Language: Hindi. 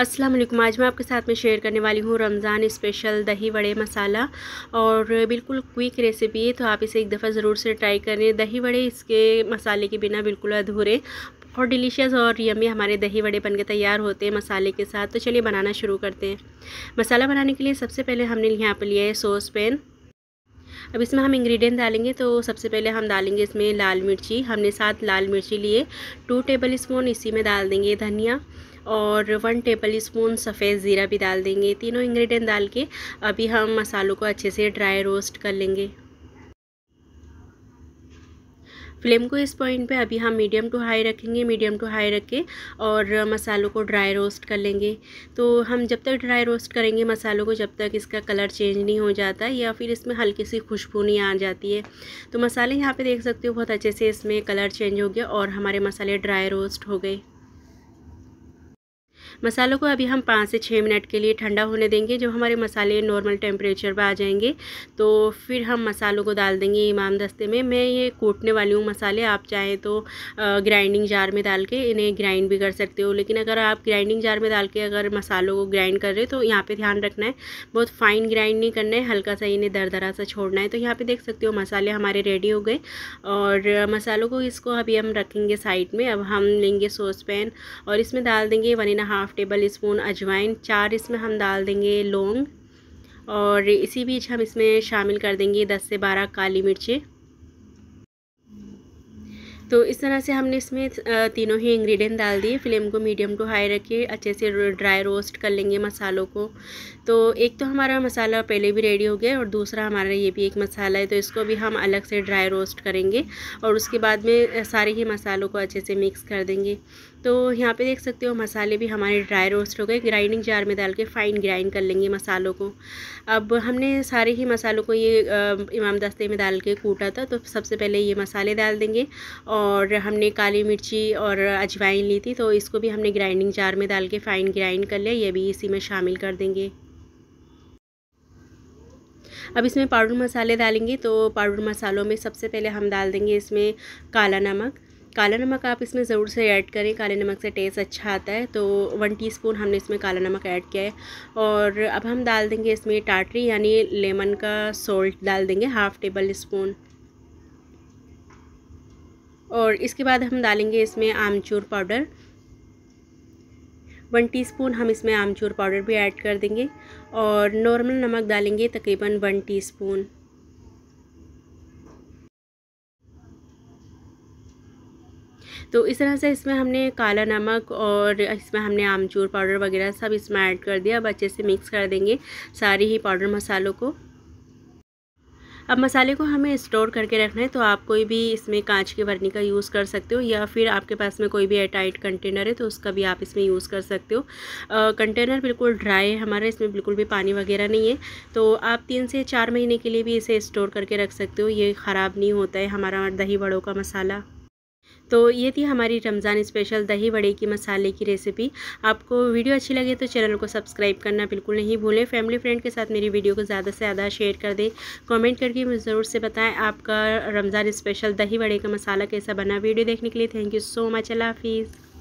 अस्सलाम वालेकुम आज मैं आपके साथ में शेयर करने वाली हूँ रमज़ान स्पेशल दही बड़े मसाला और बिल्कुल क्विक रेसिपी है तो आप इसे एक दफ़ा ज़रूर से ट्राई करें दही बड़े इसके मसाले के बिना बिल्कुल अधूरे और डिलीशियस और यमी हमारे दही बड़े बनके तैयार होते हैं मसाले के साथ तो चलिए बनाना शुरू करते हैं मसाला बनाने के लिए सबसे पहले हमने यहाँ पर लिया है सॉस पैन अब इसमें हम इंग्रेडिएंट डालेंगे तो सबसे पहले हम डालेंगे इसमें लाल मिर्ची हमने साथ लाल मिर्ची लिए टू टेबल स्पून इसी में डाल देंगे धनिया और वन टेबल स्पून सफ़ेद ज़ीरा भी डाल देंगे तीनों इंग्रेडिएंट डाल के अभी हम मसालों को अच्छे से ड्राई रोस्ट कर लेंगे फ्लेम को इस पॉइंट पे अभी हम मीडियम टू हाई रखेंगे मीडियम टू हाई रख के और मसालों को ड्राई रोस्ट कर लेंगे तो हम जब तक ड्राई रोस्ट करेंगे मसालों को जब तक इसका कलर चेंज नहीं हो जाता या फिर इसमें हल्की सी खुशबू नहीं आ जाती है तो मसाले यहाँ पर देख सकते हो बहुत अच्छे से इसमें कलर चेंज हो गया और हमारे मसाले ड्राई रोस्ट हो गए मसालों को अभी हम पाँच से छः मिनट के लिए ठंडा होने देंगे जब हमारे मसाले नॉर्मल टेम्परेचर पर आ जाएंगे तो फिर हम मसालों को डाल देंगे इमाम दस्ते में मैं ये कूटने वाली हूँ मसाले आप चाहें तो ग्राइंडिंग जार में डाल के इन्हें ग्राइंड भी कर सकते हो लेकिन अगर आप ग्राइंडिंग जार में डाल के अगर मसालों को ग्राइंड कर रहे हो तो यहाँ पर ध्यान रखना है बहुत फाइन ग्राइंड नहीं करना है हल्का सा इन्हें दर दरा सा छोड़ना है तो यहाँ पर देख सकते हो मसाले हमारे रेडी हो गए और मसालों को इसको अभी हम रखेंगे साइड में अब हम लेंगे सॉस पैन और इसमें डाल देंगे one and half half tablespoon अजवाइन चार इसमें हम डाल देंगे लौंग और इसी बीच हम इसमें शामिल कर देंगे दस से बारह काली मिर्चें तो इस तरह से हमने इसमें तीनों ही इंग्रेडिएंट डाल दिए फ्लेम को मीडियम टू हाई रखे अच्छे से ड्राई रोस्ट कर लेंगे मसालों को तो एक तो हमारा मसाला पहले भी रेडी हो गया और दूसरा हमारा ये भी एक मसाला है तो इसको भी हम अलग से ड्राई रोस्ट करेंगे और उसके बाद में सारे ही मसालों को अच्छे से मिक्स कर देंगे तो यहाँ पर देख सकते हो मसाले भी हमारे ड्राई रोस्ट हो गए ग्राइंडिंग जार में डाल के फ़ाइन ग्राइंड कर लेंगे मसालों को अब हमने सारे ही मसालों को ये इमाम दस्ते में डाल के कूटा था तो सबसे पहले ये मसाले डाल देंगे और और हमने काली मिर्ची और अजवाइन ली थी तो इसको भी हमने ग्राइंडिंग जार में डाल के फाइन ग्राइंड कर लिया ये भी इसी में शामिल कर देंगे अब इसमें पाउडर मसाले डालेंगे तो पाउडर मसालों में सबसे पहले हम डाल देंगे इसमें काला नमक काला नमक आप इसमें ज़रूर से ऐड करें काले नमक से टेस्ट अच्छा आता है तो वन टीस्पून हमने इसमें काला नमक ऐड किया है और अब हम डाल देंगे इसमें टाटरी यानी लेमन का सॉल्ट डाल देंगे हाफ़ टेबल स्पून और इसके बाद हम डालेंगे इसमें आमचूर पाउडर वन टीस्पून हम इसमें आमचूर पाउडर भी ऐड कर देंगे और नॉर्मल नमक डालेंगे तकरीबन वन टीस्पून तो इस तरह से इसमें हमने काला नमक और इसमें हमने आमचूर पाउडर वगैरह सब इसमें ऐड कर दिया अब अच्छे से मिक्स कर देंगे सारी ही पाउडर मसालों को अब मसाले को हमें स्टोर करके रखना है तो आप कोई भी इसमें कांच की वर्नी का यूज़ कर सकते हो या फिर आपके पास में कोई भी एयरटाइट कंटेनर है तो उसका भी आप इसमें यूज़ कर सकते हो कंटेनर बिल्कुल ड्राई है हमारा इसमें बिल्कुल भी पानी वगैरह नहीं है तो आप तीन से चार महीने के लिए भी इसे स्टोर करके रख सकते हो ये ख़राब नहीं होता है हमारा दही बड़ों का मसाला तो ये थी हमारी रमज़ान स्पेशल दही बड़े की मसाले की रेसिपी आपको वीडियो अच्छी लगे तो चैनल को सब्सक्राइब करना बिल्कुल नहीं भूलें फैमिली फ्रेंड के साथ मेरी वीडियो को ज़्यादा से ज़्यादा शेयर कर दें कमेंट करके मुझे ज़रूर से बताएं आपका रमज़ान स्पेशल दही बड़े का मसाला कैसा बना वीडियो देखने के लिए थैंक यू सो मच अल्लाह हाफिज़